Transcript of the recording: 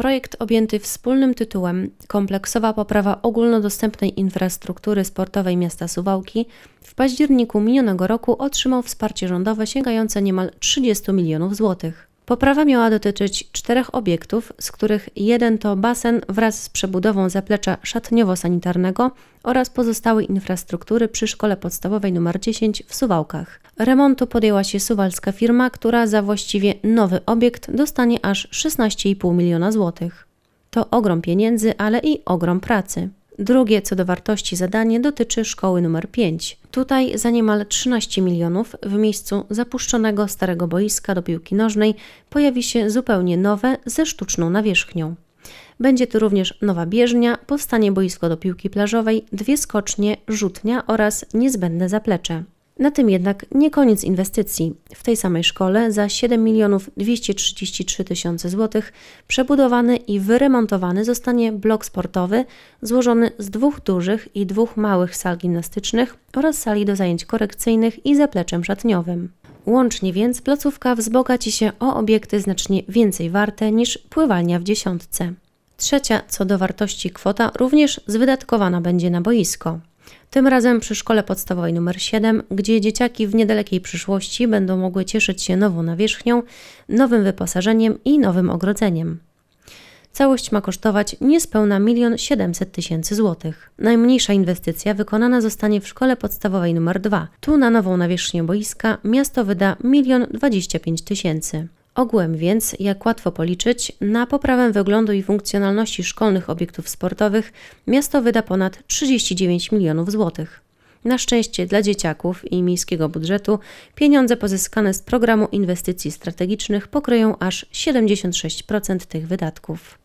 Projekt objęty wspólnym tytułem Kompleksowa poprawa ogólnodostępnej infrastruktury sportowej miasta Suwałki w październiku minionego roku otrzymał wsparcie rządowe sięgające niemal 30 milionów złotych. Poprawa miała dotyczyć czterech obiektów, z których jeden to basen wraz z przebudową zaplecza szatniowo-sanitarnego oraz pozostałej infrastruktury przy szkole podstawowej nr 10 w Suwałkach. Remontu podjęła się suwalska firma, która za właściwie nowy obiekt dostanie aż 16,5 miliona złotych. To ogrom pieniędzy, ale i ogrom pracy. Drugie co do wartości zadanie dotyczy szkoły numer 5. Tutaj za niemal 13 milionów w miejscu zapuszczonego starego boiska do piłki nożnej pojawi się zupełnie nowe ze sztuczną nawierzchnią. Będzie tu również nowa bieżnia, powstanie boisko do piłki plażowej, dwie skocznie, rzutnia oraz niezbędne zaplecze. Na tym jednak nie koniec inwestycji. W tej samej szkole za 7 milionów 233 tysiące złotych przebudowany i wyremontowany zostanie blok sportowy złożony z dwóch dużych i dwóch małych sal gimnastycznych oraz sali do zajęć korekcyjnych i zapleczem szatniowym. Łącznie więc placówka wzbogaci się o obiekty znacznie więcej warte niż pływalnia w dziesiątce. Trzecia co do wartości kwota również zwydatkowana będzie na boisko. Tym razem przy szkole podstawowej nr 7, gdzie dzieciaki w niedalekiej przyszłości będą mogły cieszyć się nową nawierzchnią, nowym wyposażeniem i nowym ogrodzeniem. Całość ma kosztować niespełna 1 700 tysięcy złotych. Najmniejsza inwestycja wykonana zostanie w szkole podstawowej nr 2. Tu na nową nawierzchnię boiska miasto wyda 1 25 tysięcy. Ogółem więc, jak łatwo policzyć, na poprawę wyglądu i funkcjonalności szkolnych obiektów sportowych miasto wyda ponad 39 milionów złotych. Na szczęście dla dzieciaków i miejskiego budżetu pieniądze pozyskane z programu inwestycji strategicznych pokryją aż 76% tych wydatków.